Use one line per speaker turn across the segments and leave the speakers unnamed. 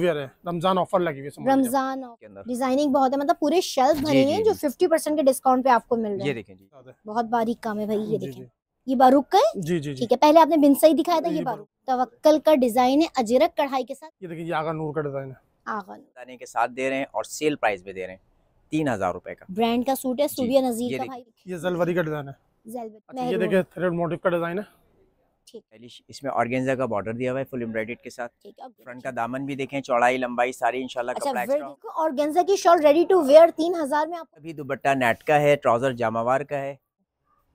Ramzan offer लगी हुई है रमजान
डिजाइनिंग बहुत है मतलब पूरे शेल्फ भरे हैं जो 50 परसेंट के डिस्काउंट पे आपको मिल रहा है ये देखें जी बहुत बारीक काम है भाई ये देखें ये बारूक का
है जी जी ठीक
है पहले आपने बिनसई दिखाया था ये बारूक तवक्कल का डिजाइन है अजरक कढ़ाई के साथ
ये देखिए आगा नूर का डिजाइन है
आगा
नूर के साथ दे रहे हैं और सेल प्राइस भी दे रहे हैं तीन हजार रूपए का ब्रांड
का सूट है सूर्य नजीर का भाई
ये जलवरी का डिजाइन है
अच्छा, ये देखिए
थ्रेड मोटिव का डिजाइन है
इसमें ऑर्गेंजा का बॉर्डर दिया हुआ है फुल एम्ब्रॉइडेड के साथ फ्रंट का दामन भी देखें चौड़ाई लंबाई सारी इंशाल्लाह अच्छा, कपड़ा
ऑर्गेंजा की शॉल रेडी टू वेयर तीन हजार में आप
अभी दुपट्टा नेट का है ट्राउजर जामावार का है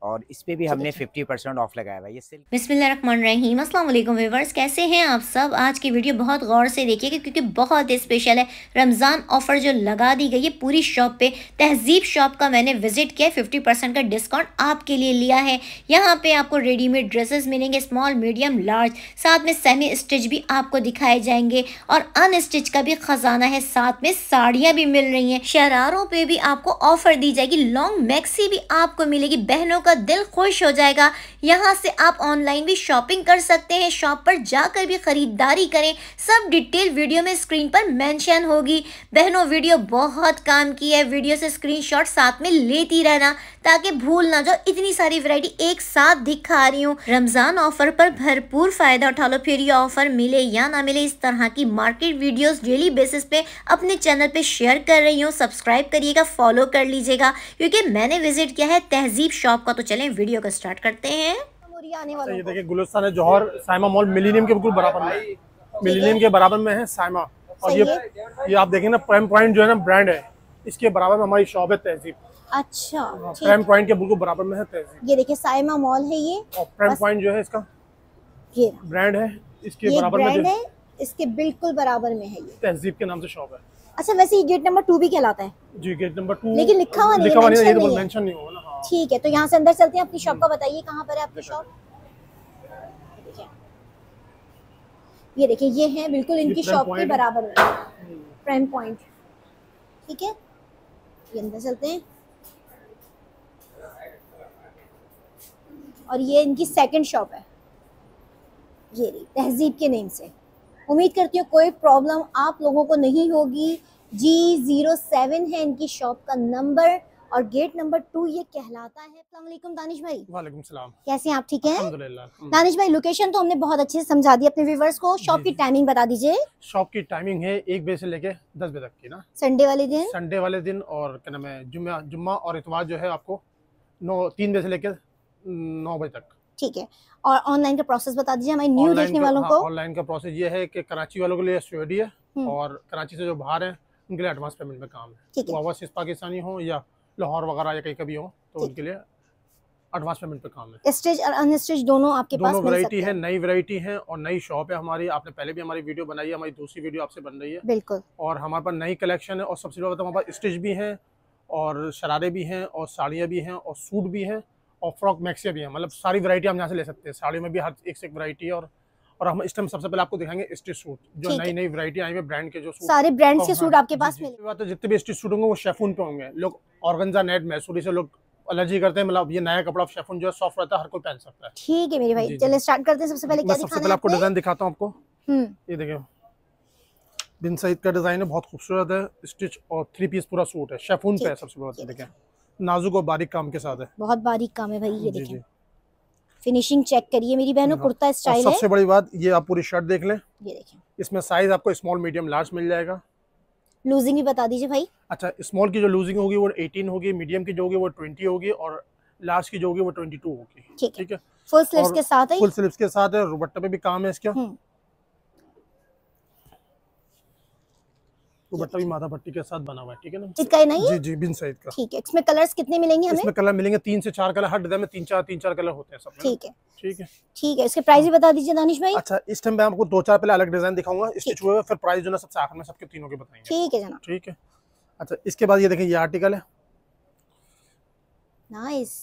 और इस पे भी हमने 50 परसेंट ऑफ लगाया हुआ है ये सिल्क
बिस्मिल्लाम असलम व्यूवर्स कैसे हैं आप सब आज की वीडियो बहुत गौर से देखिएगा क्योंकि बहुत ही स्पेशल है रमज़ान ऑफ़र जो लगा दी गई है पूरी शॉप पे तहजीब शॉप का मैंने विजिट किया 50 परसेंट का डिस्काउंट आपके लिए लिया है यहाँ पे आपको रेडीमेड ड्रेसेस मिलेंगे स्मॉल मीडियम लार्ज साथ में सेमी स्टिच भी आपको दिखाए जाएंगे और अन स्टिच का भी ख़जाना है साथ में साड़ियाँ भी मिल रही हैं शरारों पर भी आपको ऑफ़र दी जाएगी लॉन्ग मैक्सी भी आपको मिलेगी बहनों का आपका दिल खुश हो जाएगा यहाँ से आप ऑनलाइन भी शॉपिंग कर सकते हैं शॉप पर जाकर भी ख़रीदारी करें सब डिटेल वीडियो में स्क्रीन पर मेंशन होगी बहनों वीडियो बहुत काम की है वीडियो से स्क्रीनशॉट साथ में लेती रहना ताकि भूल ना जाओ इतनी सारी वैरायटी एक साथ दिखा रही हूँ रमज़ान ऑफर पर भरपूर फ़ायदा उठा लो फिर ये ऑफर मिले या ना मिले इस तरह की मार्केट वीडियो डेली बेसिस पे अपने चैनल पे शेयर कर रही हूँ सब्सक्राइब करिएगा फॉलो कर लीजिएगा क्योंकि मैंने विजिट किया है तहजीब शॉप का तो तो चले वीडियो को स्टार्ट करते हैं ये
अच्छा, है जौहर साइमा मॉल मिलीनियम के बिल्कुल बराबर में मिलीनियम के बराबर में है साइमा और ये ये आप देखें ना प्राइम पॉइंट जो है ना ब्रांड है इसके बराबर में हमारी शॉप है तहजीब
अच्छा प्राइम हाँ,
पॉइंट के बिल्कुल बराबर में है तहजीब
ये देखिए साइमा मॉल है ये और
प्राइम पॉइंट जो है इसका ये ब्रांड है इसके बराबर में है
इसके बिल्कुल बराबर में है
ये तहजीब के नाम से शॉप है
अच्छा वैसे ये गेट नंबर टू भी कहलाता है
जी गेट नंबर टू लेकिन लिखा हुआ नहीं लिखा हुआ नहीं मेंशन तो नहीं होगा ना
हाँ। ठीक है तो यहाँ से अंदर चलते हैं अपनी शॉप का हम्म। बताइए कहाँ पर है आपकी शॉप ये देखिए ये है बिल्कुल इनकी शॉप के बराबर में
प्राइम
हम्म। पॉइंट ठीक है ये अंदर चलते हैं और ये इनकी सेकंड शॉप है ये रही तहजीब के नेम से उम्मीद करती हूँ कोई प्रॉब्लम आप लोगों को नहीं होगी जी ज़ीरो सेवन है इनकी शॉप का नंबर और गेट नंबर टू ये कहलाता है अस्सलाम दानिश भाई वालेकुम सलाम कैसे हैं आप
ठीक हैं हम्म।
दानिश भाई लोकेशन तो हमने बहुत अच्छे से समझा दी अपने व्यूवर्स को शॉप की टाइमिंग बता दीजिए
शॉप की टाइमिंग है एक बजे से लेके दस बजे तक की ना संडे वाले दिन संडे वाले दिन और क्या नाम है जुम्मा जुम्मा और इतवार जो है आपको नौ तीन बजे से लेकर हम्म, नौ बजे तक ठीक है
और ऑनलाइन का प्रोसेस बता दीजिए हमारे न्यू देखने वालों हाँ, को
ऑनलाइन का प्रोसेस ये है कि कराची वालों के लिए स्वीडी है हम्म। और कराची से जो बाहर है उनके लिए एडवांस पेमेंट में काम है वो आवास पाकिस्तानी हो या लाहौर वगैरह या कहीं कभी हो तो उनके लिए एडवांस पेमेंट पे काम है
स्टेज और अनस्टेज दोनों आपके दोनों पास वैरायटी
है नई वैरायटी है और नई शॉप है हमारी आपने पहले भी हमारी वीडियो बनाई है हमारी दूसरी वीडियो आपसे बन रही है बिल्कुल और हमारे पास नई कलेक्शन है और सबसे ज्यादा तो हमारे पास स्टिच भी है और शरारे भी हैं और साड़ियाँ भी हैं और सूट भी हैं और फ्रॉक मैक्सिया भी हैं मतलब सारी वरायटी हम यहाँ से ले सकते हैं साड़ी में भी हर एक से एक वरायटी है और और हम इस टाइम सबसे पहले आपको दिखाएंगे स्टिच सूट जो नई नई वरायटी आई है ब्रांड के जो सूट सारे ब्रांड के सूट तो हाँ, आपके पास मिले जितने भी स्टिच सूट होंगे वो शेफून पे होंगे लोग ऑर्गेंजा नेट मैसूरी से लोग एलर्जी करते हैं मतलब ये नया कपड़ा शेफून जो है सॉफ्ट रहता है हर कोई पहन सकता है ठीक है मेरे भाई चलिए स्टार्ट करते हैं सबसे पहले क्या सबसे पहले आपको डिजाइन दिखाता हूँ आपको हम्म। ये देखिए बिन सईद का डिजाइन है बहुत खूबसूरत है स्टिच और थ्री पीस पूरा सूट है शेफून पे है सबसे पहले तो देखिए नाजुक और बारीक काम के साथ है
बहुत बारीक काम है भाई ये देखिए फिनिशिंग चेक करिए मेरी बहनों हाँ। कुर्ता स्टाइल सबसे
बड़ी बात ये आप पूरी शर्ट देख लें ये देखें इसमें साइज आपको स्मॉल मीडियम लार्ज मिल जाएगा
लूजिंग भी बता दीजिए भाई
अच्छा स्मॉल की जो लूजिंग होगी वो 18 होगी मीडियम की जो होगी वो 20 होगी और लार्ज की जो होगी वो 22 होगी ठीक है फुल स्लीव्स के साथ है फुल स्लीव्स के साथ है दुपट्टे पे भी काम है इसका हम्म। दुपट्टा भी माथा पट्टी के साथ बना हुआ है ठीक है ना इसका ही नहीं जी जी बिन साइज का ठीक है
इसमें कलर्स कितने मिलेंगे हमें इसमें
कलर मिलेंगे तीन से चार कलर हर डिजाइन में तीन चार तीन चार कलर होते हैं सब ठीक है ठीक है ठीक है इसके प्राइस भी बता दीजिए दानिश भाई अच्छा इस टाइम मैं आपको दो चार पहले अलग डिजाइन दिखाऊंगा स्टिच हुए फिर प्राइस जो ना सबसे आखिर में सबके तीनों के बताएंगे ठीक है जनाब ठीक है अच्छा इसके बाद ये देखें ये आर्टिकल है नाइस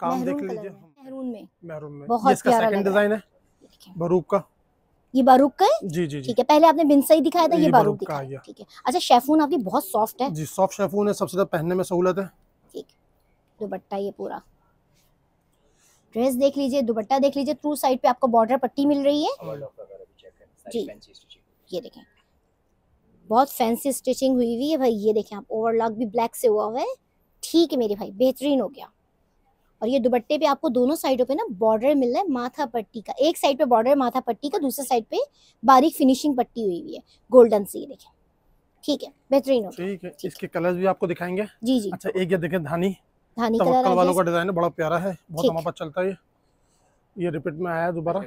काम देख लीजिए
मेहरून में
मेहरून में बहुत प्यारा डिजाइन है बरूक का ये बारूक का है जी जी ठीक है
पहले आपने बिन सही दिखाया था ये, ये बारूक का ठीक है अच्छा शेफून आपकी बहुत सॉफ्ट है जी
सॉफ्ट शेफून है सबसे ज्यादा पहनने में सहूलत है
ठीक दुपट्टा ये पूरा ड्रेस देख लीजिए दुपट्टा देख लीजिए थ्रू साइड पे आपको बॉर्डर पट्टी मिल रही है जी ये देखें बहुत फैंसी स्टिचिंग हुई हुई है भाई ये देखें आप ओवरलॉक भी ब्लैक से हुआ हुआ है ठीक है मेरे भाई बेहतरीन हो गया और ये दुपट्टे पे आपको दोनों साइडों पे ना बॉर्डर मिल रहा है माथा पट्टी का एक साइड पे बॉर्डर माथा पट्टी का दूसरे साइड पे बारीक फिनिशिंग पट्टी हुई हुई है गोल्डन सी देखिए
ठीक है बेहतरीन हो ठीक है इसके कलर्स भी आपको दिखाएंगे जी जी अच्छा एक ये देखे धानी
धानी कलर वालों का
डिजाइन बड़ा प्यारा है बहुत चलता है ये रिपीट में आया दोबारा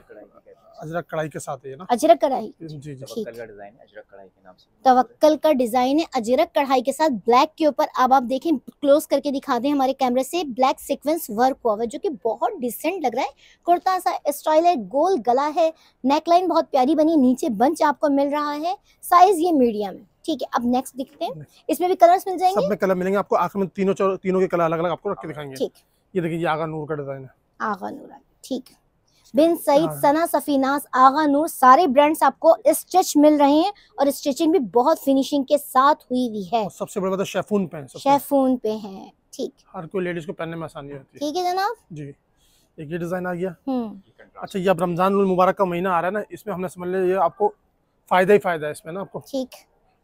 अजरक कढ़ाई के साथ है ना अजरक कढ़ाई जी जी तवक्कल का डिजाइन अजरक कढ़ाई के
नाम से तवक्कल का डिजाइन है अजरक कढ़ाई के साथ ब्लैक के ऊपर अब आप देखें क्लोज करके दिखा दें हमारे कैमरे से ब्लैक सीक्वेंस वर्क हुआ है जो कि बहुत डिसेंट लग रहा है कुर्ता सा स्टाइल है गोल गला है नेकलाइन बहुत प्यारी बनी नीचे बंच आपको मिल रहा है साइज ये मीडियम है ठीक है अब नेक्स्ट दिखते हैं इसमें भी कलर मिल जाएंगे सब में
कलर मिलेंगे आपको आखिर में तीनों तीनों के कलर अलग अलग आपको रख के दिखाएंगे ठीक ये देखिए ये आगा नूर का डिजाइन
है आगा नूर ठीक है बिन सईद हाँ। सना सफीनास आगा नूर सारे ब्रांड्स आपको स्टिच मिल रहे हैं और
स्टिचिंग भी बहुत फिनिशिंग के साथ हुई हुई है सबसे बड़ा बात शेफून पे शेफून पे है ठीक हर कोई लेडीज को पहनने में आसानी होती है ठीक है जनाब जी एक ये डिजाइन आ गया हम्म। अच्छा ये अब रमजान मुबारक का महीना आ रहा है ना इसमें हमने समझ लिया आपको फायदा ही फायदा है इसमें ना आपको ठीक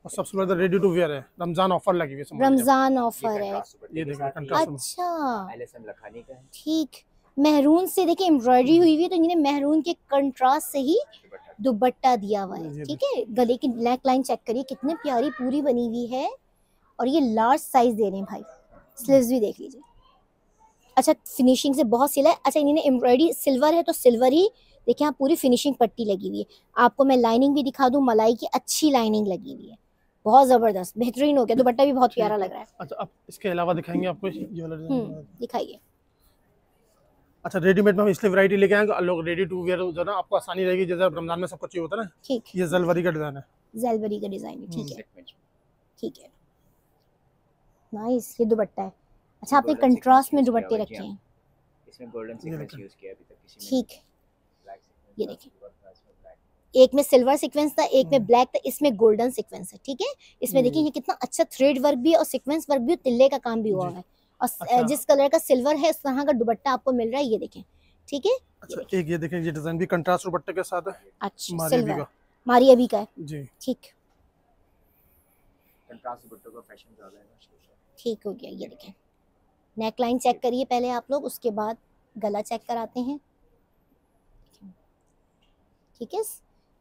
और सबसे बड़ा रेडी टू वेयर है रमजान ऑफर लगी हुई है रमजान
ऑफर है
ये देखिए अच्छा
ठीक है मेहरून से देखिए एम्ब्रॉयडरी हम्म। हुई हुई है तो इन्हें मेहरून के कंट्रास्ट से ही दुबट्टा दिया हुआ है ठीक है गले की ब्लैक लाइन चेक करिए कितने प्यारी पूरी बनी हुई है और ये लार्ज साइज दे रहे हैं भाई स्लीव हम्म। भी देख लीजिए अच्छा फिनिशिंग से बहुत सिला है अच्छा इन्होंने एम्ब्रॉयडरी सिल्वर है तो सिल्वर ही देखिए यहाँ पूरी फिनिशिंग पट्टी लगी हुई है आपको मैं लाइनिंग भी दिखा दूँ मलाई की अच्छी लाइनिंग लगी हुई है बहुत जबरदस्त बेहतरीन हो गया दुपट्टा भी बहुत प्यारा लग रहा है
अच्छा अब इसके अलावा दिखाएंगे आपको हम्म, दिखाइए अच्छा रेडीमेड में हम इसलिए वैरायटी लेके आएंगे लोग रेडी टू वेयर जो ना आपको आसानी रहेगी जैसे रमजान में सब कुछ होता है ना ठीक ये जलवरी का डिजाइन है
जलवरी का डिजाइन है हम्म। ठीक है ठीक है नाइस ये दुपट्टा है
अच्छा आपने कंट्रास्ट में दुपट्टे रखे हैं इसमें गोल्डन सीक्वेंस यूज किया अभी तक किसी में ठीक ये देखिए
एक में सिल्वर सीक्वेंस था एक में ब्लैक हम्म। था इसमें गोल्डन सीक्वेंस है ठीक है इसमें हम्म। देखिए ये कितना अच्छा थ्रेड वर्क भी है और सीक्वेंस वर्क भी तिल्ले का काम भी हुआ है और अच्छा। जिस कलर का सिल्वर है उस तरह का दुबट्टा आपको मिल रहा है ये देखें ठीक है
अच्छा, एक ये देखें ये डिजाइन भी कंट्रास्ट दुपट्टे के साथ है अच्छा सिल्वर
मारिया भी का है जी ठीक
कंट्रास्ट दुपट्टों का फैशन ज्यादा है
ठीक हो गया ये देखें नेक लाइन चेक करिए पहले आप लोग उसके बाद गला चेक कराते हैं ठीक है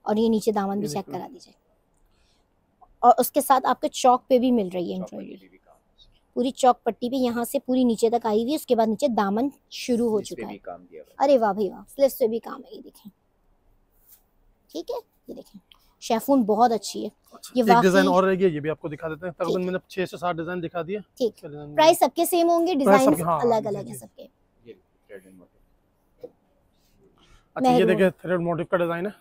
और ये नीचे दामन भी चेक करा दीजिए और उसके साथ आपके चौक पे भी मिल रही है एम्ब्रॉयडरी पूरी चौक पट्टी भी यहाँ से पूरी नीचे तक आई हुई है उसके बाद नीचे दामन शुरू हो चुका है अरे वाह भाई वाह स्लिप से भी काम है ये देखें ठीक है ये देखें शेफून बहुत अच्छी है
अच्छा। ये एक डिजाइन और रहेगी ये भी आपको दिखा देते हैं तकरीबन मैंने छह से सात डिजाइन दिखा दिए ठीक प्राइस
सबके
सेम होंगे डिजाइन हाँ, हाँ,
अलग-अलग है सबके ये देखे थ्रेड मोटिव का डिजाइन है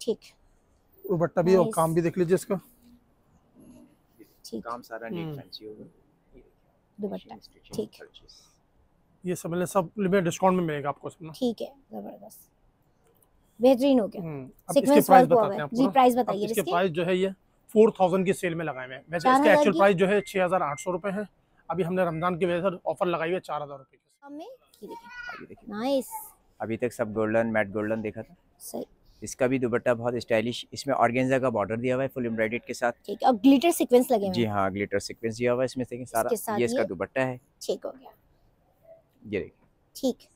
ठीक भी और काम भी देख लीजिए इसका काम सारा नीट फैंसी हम्म। होगा दुपट्टा ठीक ये सब मतलब सब में डिस्काउंट में मिलेगा आपको सब ठीक
है
जबरदस्त बेहतरीन हो गया
हम्म, सीक्वेंस वर्क हुआ है जी प्राइस बताइए इसके प्राइस जो है ये 4000 की सेल में लगाए हुए हैं वैसे इसके एक्चुअल प्राइस जो है 6800 रुपए अभी हमने रमजान की वजह से ऑफर लगाई है 4000 रुपए
की नाइस अभी तक सब गोल्डन मैट गोल्डन देखा था सही इसका भी दुपट्टा बहुत स्टाइलिश इसमें ऑर्गेंजा का बॉर्डर दिया हुआ है फुल एम्ब्रॉइडेड के साथ ठीक है
और ग्लिटर सीक्वेंस लगे जी
हाँ ग्लिटर सीक्वेंस दिया हुआ है इसमें से सारा ये इसका दुपट्टा है ठीक हो गया ये देखिए
ठीक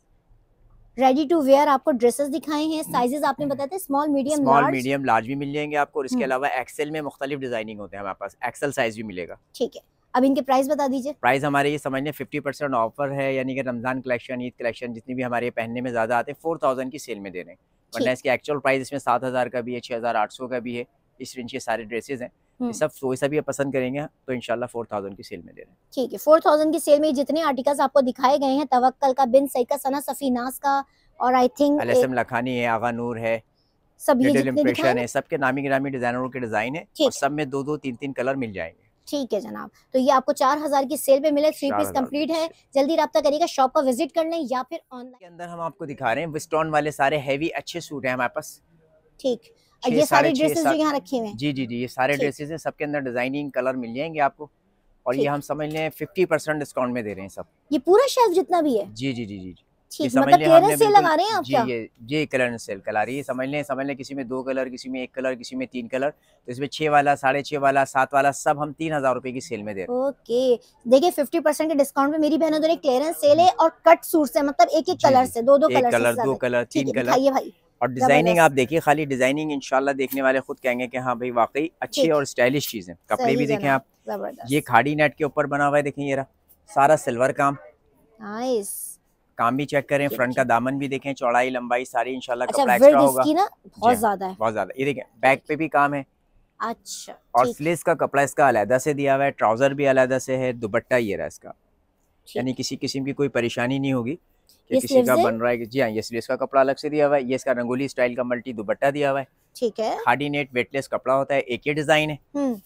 रेडी टू वेयर आपको ड्रेसेस दिखाए हैं साइजेस आपने बताया था small medium small medium
large भी मिल जाएंगे आपको और इसके हम्म। अलावा एक्सेल में मुख्तलिफ डिजाइनिंग होते हैं हमारे पास एक्सेल साइज भी मिलेगा ठीक है
अब इनके प्राइस बता दीजिए
प्राइस हमारे ये समझने 50 परसेंट ऑफर है यानी कि रमजान कलेक्शन ईद कलेक्शन जितनी भी हमारे पहनने में ज्यादा आते हैं फोर थाउजेंड की सेल में दे रहे हैं वरना इसके एक्चुअल प्राइस इसमें सात हज़ार का भी है छः हज़ार आठ सौ का भी है इस रेंज के सारे ड्रेसेज हैं ये हम्म। सब सो तो, भी पसंद करेंगे तो इनशाला फोर थाउजेंड की सेल में दे रहे हैं
ठीक है फोर थाउजेंड की सेल में जितने आर्टिकल्स आपको दिखाए गए हैं तवक्कल का बिन सई का सना सफीनास का और आई थिंक अलसम
लखानी है आगा नूर है
सब ये जितने है
सबके नामी गिरामी डिजाइनरों के डिजाइन है और सब में दो दो तीन तीन कलर मिल जाएंगे
ठीक है जनाब तो ये आपको चार हजार की सेल पे मिले थ्री पीस कंप्लीट है जल्दी रब्ता करिएगा शॉप का विजिट कर लें या फिर ऑनलाइन के
अंदर हम आपको दिखा रहे हैं विस्टोन वाले सारे हैवी अच्छे सूट है हमारे पास ठीक ये सारे ड्रेसेस जो यहाँ रखे हुए जी जी जी ये सारे ड्रेसेस है सबके अंदर डिजाइनिंग कलर मिल जाएंगे आपको और ये हम समझ लें फिफ्टी परसेंट डिस्काउंट में दे रहे हैं सब
ये पूरा शेल्फ जितना भी है
जी जी जी जी मतलब किसी में दो कलर किसी में एक कलर किसी में तीन कलर तो इसमें छह वाला साढ़े छह वाला सात वाला सब हम तीन हजार रूपए की सेल में दे रहे
ओके देखिए फिफ्टी परसेंट के डिस्काउंट में मेरी बहनों दोनों क्लियरेंस सेल है और कट सूट से मतलब एक एक कलर से दो दो कलर कलर दो
कलर तीन कलर भाई और डिजाइनिंग आप देखिए खाली डिजाइनिंग इनशाला देखने वाले खुद कहेंगे कि हाँ भाई वाकई अच्छी और स्टाइलिश चीज है कपड़े भी देखें आप ये खाड़ी नेट के ऊपर बना हुआ है देखें ये रहा सारा सिल्वर काम नाइस काम भी चेक करें फ्रंट का दामन भी देखें चौड़ाई लंबाई सारी इंशाल्लाह अच्छा, कपड़ा एक्स्ट्रा होगा ना बहुत हाँ, ज्यादा है बहुत ज्यादा ये देखें बैक पे भी काम है अच्छा और स्लीव्स का कपड़ा इसका अलहदा से दिया हुआ है ट्राउजर भी अलहदा से है दुपट्टा ये रहा इसका यानी किसी किस्म की कोई परेशानी नहीं होगी कि किसी का बन रहा है जी हाँ ये स्लीव्स का कपड़ा अलग से दिया हुआ है ये इसका रंगोली स्टाइल का मल्टी दुपट्टा दिया हुआ है ठीक है खाडी नेट वेटलेस कपड़ा होता है एक ही डिजाइन है हम्म।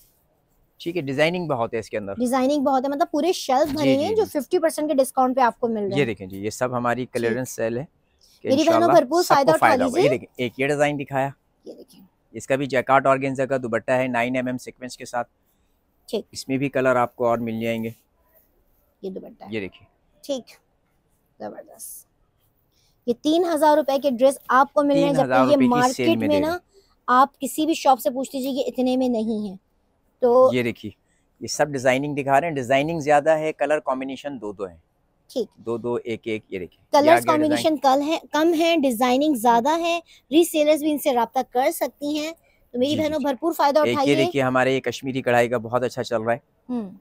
ठीक है डिजाइनिंग बहुत है इसके अंदर
डिजाइनिंग बहुत है मतलब पूरे शेल्स भरे हैं जो 50 परसेंट के डिस्काउंट पे आपको मिल रहे हैं ये
देखें जी ये सब हमारी क्लियरेंस सेल है मेरी बहनों भरपूर फायदा उठा लीजिए ये देखें एक ये डिजाइन दिखाया ये देखें इसका भी जैकार्ड ऑर्गेन्जा का दुपट्टा है 9 एमएम सीक्वेंस के साथ ठीक इसमें भी कलर आपको और मिल जाएंगे ये दुपट्टा ये देखिए
ठीक जबरदस्त ये तीन हजार रुपए के ड्रेस आपको मिल रहे हैं जबकि ये मार्केट में ना आप किसी भी शॉप से पूछ लीजिए इतने में नहीं है तो ये
देखिए ये सब डिजाइनिंग दिखा रहे हैं डिजाइनिंग ज्यादा है कलर कॉम्बिनेशन दो दो है ठीक दो दो एक एक ये देखिए कलर कॉम्बिनेशन
कल है कम है डिजाइनिंग ज्यादा है रीसेलर्स भी इनसे रब्ता कर सकती हैं तो मेरी बहनों भरपूर फायदा उठाइए ये देखिए
हमारे ये कश्मीरी कढ़ाई का बहुत अच्छा चल रहा है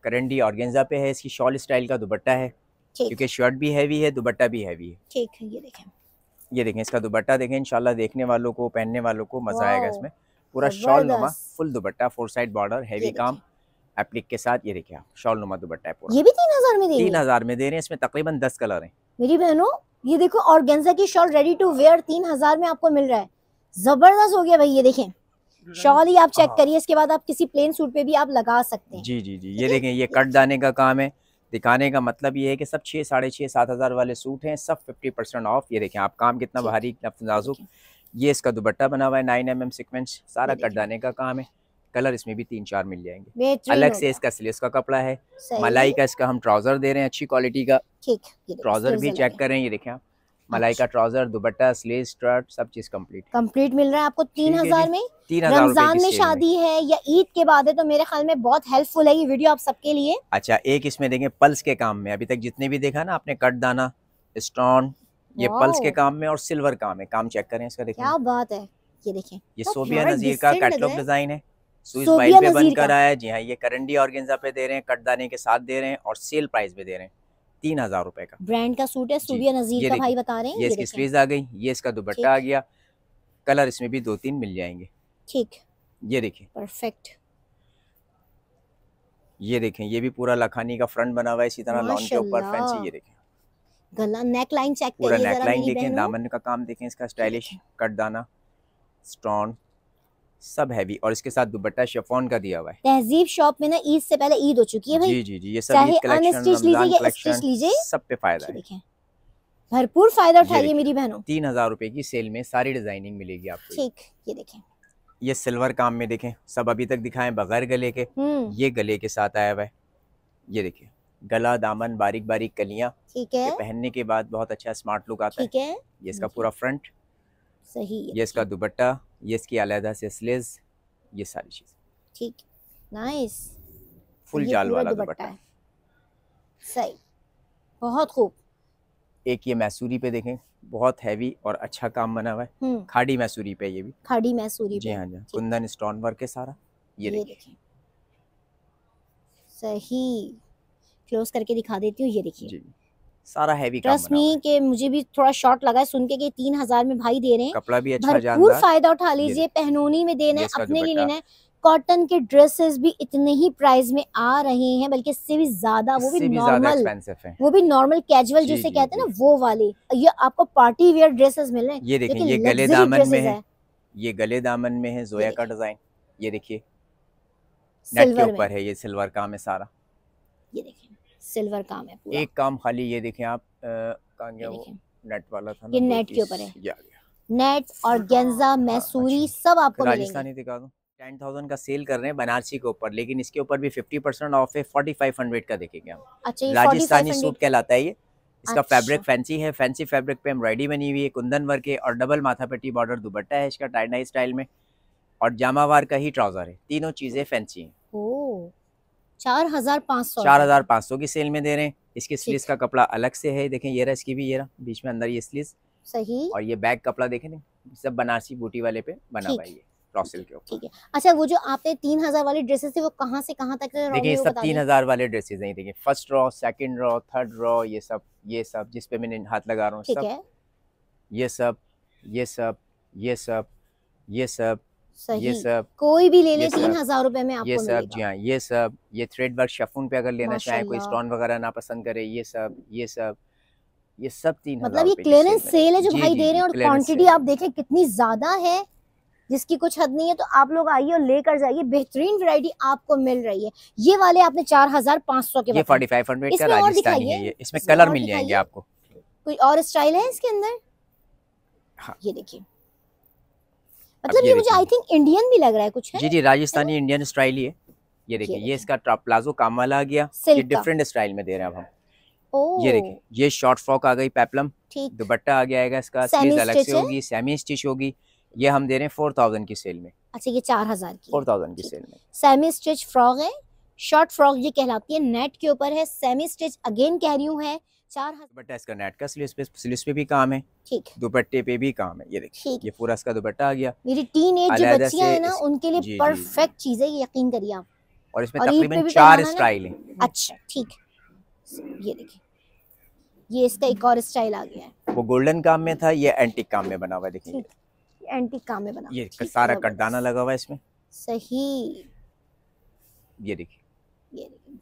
करंडी हम्म। ऑर्गेन्जा पे है इसकी शॉल स्टाइल का दुपट्टा है क्योंकि शर्ट भी हैवी है दुपट्टा भी हैवी है
ठीक है ये देखें
ये देखें इसका दुपट्टा देखें इंशाल्लाह देखने वालों को पहनने वालों को मजा आएगा इसमें पूरा शॉल नुमा full dupatta four side border heavy काम एप्लिक के साथ ये देखिए शॉल नुमा दुपट्टा है पूरा ये भी तीन
हजार में तीन हजार
में दे रहे हैं इसमें तकरीबन दस कलर है
मेरी बहनों ये देखो और की शॉल रेडी टू वेयर तीन हजार में आपको मिल रहा है जबरदस्त हो गया भाई ये देखें शॉल ही आप चेक हाँ। करिए इसके बाद आप किसी प्लेन सूट पे भी आप लगा सकते
हैं जी जी जी ये देखें ये कट दाने का काम है दिखाने का मतलब ये है कि सब छह साढ़े छह सात हज़ार वाले सूट हैं सब फिफ्टी परसेंट ऑफ ये देखें आप काम कितना भारी कितना नाजुक ये इसका दुपट्टा बना हुआ है नाइन एम एम सारा कट डालने का काम है कलर इसमें भी तीन चार मिल जाएंगे अलग से इसका सिलेस का कपड़ा है मलाई का इसका हम ट्राउजर दे रहे हैं अच्छी क्वालिटी का ट्राउजर भी चेक कर रहे हैं ये देखें आप मलाई का ट्राउजर अच्छा। दुपट्टा स्लेस ट्रट सब चीज कंप्लीट
कंप्लीट मिल रहा है आपको तीन हजार में तीन हजार रमजान में शादी है या ईद के बाद है तो मेरे ख्याल में बहुत हेल्पफुल है ये वीडियो आप सबके लिए
अच्छा एक इसमें देखें पल्स के काम में अभी तक जितने भी देखा ना आपने कट दाना स्टोन
ये पल्स के काम
में और सिल्वर काम है काम चेक करें इसका देखें क्या बात है ये देखें ये तो सोबिया नजीर का कैटलॉग डिजाइन है सुइस बाइल पे बनकर है जी हाँ ये करंडी ऑर्गेन्जा पे दे रहे हैं कटदाने के साथ दे रहे हैं और सेल प्राइस पे दे रहे हैं तीन हजार रूपए का
ब्रांड का सूट है सूबिया नजीर का भाई बता रहे हैं ये इसकी स्लीव
आ गई ये इसका दुपट्टा आ गया कलर इसमें भी दो तीन मिल जाएंगे ठीक ये देखिए
परफेक्ट
ये देखें ये भी पूरा लखानी का फ्रंट बना हुआ है इसी तरह लॉन के ऊपर फैंसी ये देखें गला नेक लाइन चेक पूरा नेक लाइन देखें दामन का काम देखें इसका स्टाइलिश कट दाना स्ट्रॉन्ग सब हैवी और इसके साथ दुपट्टा शेफॉन का दिया हुआ है
तहजीब शॉप में ना ईद से पहले ईद हो चुकी है भाई जी जी
जी ये सब चाहे अनस्टिच लीजिए या स्टिच लीजिए सब पे फायदा है
भरपूर फायदा उठाइए मेरी बहनों
तीन हजार रूपए की सेल में सारी डिजाइनिंग मिलेगी आपको
ठीक ये देखें
ये सिल्वर काम में देखें सब अभी तक दिखाएं बगैर गले के हम्म। ये गले के साथ आया हुआ है ये देखें गला दामन बारीक बारीक कलियां ठीक है पहनने के बाद बहुत अच्छा स्मार्ट लुक आता ठीक है ये इसका पूरा फ्रंट सही है ये इसका दुपट्टा ये इसकी अलहदा से स्लेज ये सारी चीज
ठीक नाइस फुल जाल वाला दुपट्टा सही बहुत खूब
एक ये मैसूरी पे देखें बहुत हैवी और अच्छा काम बना हुआ है हम्म। खाड़ी मैसूरी पे ये भी
खाड़ी मैसूरी जी हाँ
जी हाँ। कुंदन स्टोन वर्क है सारा ये, ये देखें
सही क्लोज करके दिखा देती हूँ ये
देखिए सारा हैवी ट्रस्ट है।
के मुझे भी थोड़ा शॉर्ट लगा सुन के तीन हजार में भाई दे रहे हैं कपड़ा भी अच्छा भरपूर फायदा उठा लीजिए पहनोनी में देना है अपने लिए लेना है कॉटन के ड्रेसेस भी इतने ही प्राइस में आ रहे हैं बल्कि इससे भी ज्यादा वो भी नॉर्मल वो भी नॉर्मल कैजुअल जिसे कहते हैं ना वो वाले ये आपको पार्टी वेयर ड्रेसेस मिल रहे हैं ये देखिए ये गले दामन में है
ये गले दामन में है जोया का डिजाइन ये देखिए सिल्वर के ऊपर है ये सिल्वर काम है सारा
ये देखिए सिल्वर काम है पूरा।
एक काम खाली ये देखें आप कहाँ गया वो नेट वाला था ये नेट के ऊपर है
नेट और गेंजा हाँ, हाँ, अच्छा। मैसूरी सब आपको राजस्थानी
दिखा दो टेन थाउजेंड का सेल कर रहे हैं बनारसी के ऊपर लेकिन इसके ऊपर भी फिफ्टी परसेंट ऑफ है फोर्टी फाइव हंड्रेड का देखेंगे हम अच्छा राजस्थानी सूट कहलाता है ये इसका फैब्रिक अच्छा। फैंसी है फैंसी फैब्रिक पे एम्ब्रॉयडरी बनी हुई है कुंदन वर्क है और डबल माथा पट्टी बॉर्डर दुबट्टा है इसका टाइडाई स्टाइल में और जामावार का ही ट्राउजर है तीनों चीजें फैंसी हैं
चार हजार सौ चार हजार
सौ की सेल में दे रहे हैं इसके स्लीव का कपड़ा अलग से है देखें ये रहा इसकी भी ये रहा बीच में अंदर ये स्लीव सही और ये बैग कपड़ा देखें सब बनारसी बूटी वाले पे बना हुआ है के ऊपर
अच्छा वो जो आपने तीन हजार वाले ड्रेसेस थे वो कहाँ से कहाँ तक देखिए सब तीन हजार
वाले ड्रेसेस नहीं देखिए first row second row third row ये सब ये सब जिस पे मैंने हाथ लगा रहा हूँ ये सब ये सब ये सब ये सब सही ये सब कोई भी ले ले तीन हजार रूपए में आपको ये सब जी हाँ ये सब ये थ्रेड वर्क शफून पे अगर लेना चाहे कोई स्टोन वगैरह ना पसंद करे ये सब ये सब ये सब तीन मतलब ये क्लियरेंस सेल है जो भाई दे रहे हैं और क्वांटिटी
आप देखें कितनी ज्यादा है जिसकी कुछ हद नहीं है तो आप लोग आइए और लेकर जाइए बेहतरीन वैरायटी आपको मिल रही है ये वाले आपने चार हजार पाँच सौ के फोर्टी फाइव का राजस्थानी है
ये इसमें कलर मिल जाएंगे आपको
कोई और स्टाइल है इसके अंदर
हाँ। ये देखिए मतलब ये मुझे आई
थिंक इंडियन भी लग रहा है कुछ है जी
जी राजस्थानी इंडियन स्टाइल है ये देखिए ये अच्छा। इसका प्लाजो काम वाला आ गया ये डिफरेंट स्टाइल में दे रहे हैं अब
हम ये देखिए
ये शॉर्ट फ्रॉक आ गई पेप्लम दुपट्टा आ गया इसका स्लीव अलग से होगी सेमी स्टिच होगी ये हम दे रहे हैं फोर थाउजेंड की सेल में
अच्छा ये चार हजार की
फोर थाउजेंड की सेल में
सेमी स्टिच फ्रॉक है शॉर्ट फ्रॉक ये कहलाती है नेट के ऊपर है सेमी स्टिच अगेन कह रही हूँ है चार
दुपट्टा इसका नेट का स्लीव्स पे स्लीव्स पे भी काम है ठीक दुपट्टे पे भी काम है ये देखिए ये पूरा इसका दुपट्टा आ गया
मेरी टीन एज जो बच्चियां है ना उनके लिए परफेक्ट चीज है ये यकीन करिए आप
और इसमें तकरीबन चार स्टाइल है अच्छा
ठीक ये देखिए ये इसका एक और स्टाइल आ गया
है वो गोल्डन काम में था ये एंटीक काम में बना हुआ है देखिए
एंटीक काम में बना ये
सारा कटदाना लगा हुआ है इसमें सही ये देखिए
ये देखिए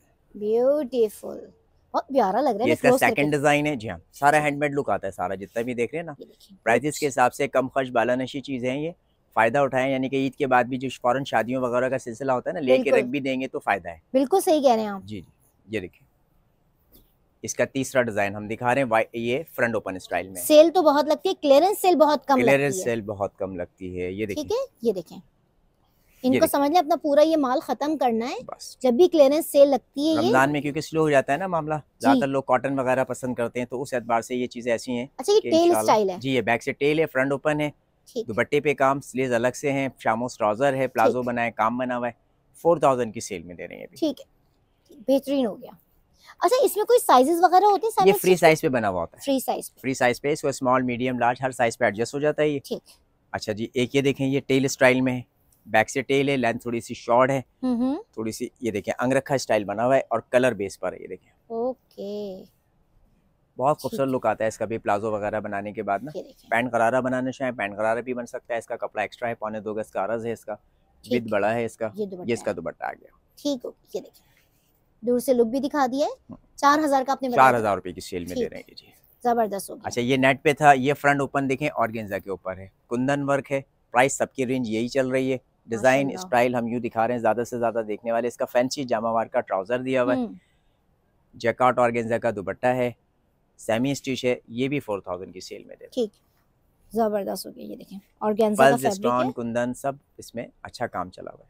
ब्यूटीफुल बहुत प्यारा लग रहा है इसका सेकंड डिजाइन
है जी हाँ सारा हैंडमेड लुक आता है सारा जितना भी देख रहे हैं ना प्राइसेस के हिसाब से कम खर्च बालानशी नशी चीज़ है ये फायदा उठाएं यानी कि ईद के बाद भी जो फॉरन शादियों वगैरह का सिलसिला होता है ना लेके रख भी देंगे तो फायदा है
बिल्कुल सही कह रहे हैं आप
जी जी ये देखिए इसका तीसरा डिजाइन हम दिखा रहे हैं ये फ्रंट ओपन स्टाइल में सेल
तो बहुत लगती है क्लियरेंस सेल बहुत कम क्लियरेंस सेल
बहुत कम लगती है ये देखिए ये देखें इनको समझ
लें अपना पूरा ये माल खत्म करना है जब भी क्लियरेंस सेल लगती है रमजान
में क्योंकि स्लो हो जाता है ना मामला ज्यादातर लोग कॉटन वगैरह पसंद करते हैं तो उस एतबार से ये चीजें ऐसी हैं अच्छा ये टेल स्टाइल है जी ये बैक से टेल है फ्रंट ओपन है दुपट्टे पे काम स्लीव अलग से है शामो ट्राउजर है प्लाजो बना है काम बना हुआ है फोर थाउजेंड की सेल में दे रहे हैं
ठीक है बेहतरीन हो गया अच्छा इसमें कोई साइजेस वगैरह होते हैं ये फ्री
साइज पे बना हुआ होता है फ्री साइज फ्री साइज पे इसको स्मॉल मीडियम लार्ज हर साइज पे एडजस्ट हो जाता है ये ठीक अच्छा जी एक ये देखें ये टेल स्टाइल में है बैक से टेल है लेंथ थोड़ी सी शॉर्ट है हम्म, हम्म। थोड़ी सी ये देखें अंगरखा स्टाइल बना हुआ है और कलर बेस पर है ये देखें
ओके
बहुत खूबसूरत लुक आता है इसका भी प्लाजो वगैरह बनाने के बाद ना पैंट करारा बनाना चाहे पैंट करारा भी बन सकता है इसका कपड़ा एक्स्ट्रा है पौने दो गज का अरज है इसका विद बड़ा है इसका ये इसका दुपट्टा आ गया
ठीक हो ये देखिए दूर से लुक भी दिखा दिया है हम्म। चार हजार का आपने चार
हजार रुपए की सेल में दे रहे हैं जी जबरदस्त अच्छा ये नेट पे था ये फ्रंट ओपन देखें और गेंजा के ऊपर है कुंदन वर्क है प्राइस सबकी रेंज यही चल रही है डिजाइन स्टाइल हम यू दिखा रहे हैं ज्यादा से ज्यादा देखने वाले इसका फैंसी जामावार का ट्राउजर दिया हुआ है जैकॉट हम्म। और का दुपट्टा है सेमी स्टिच है ये भी फोर थाउजेंड की सेल में दे
जबरदस्त हो गई ये देखें और का
कुंदन सब इसमें अच्छा काम चला हुआ है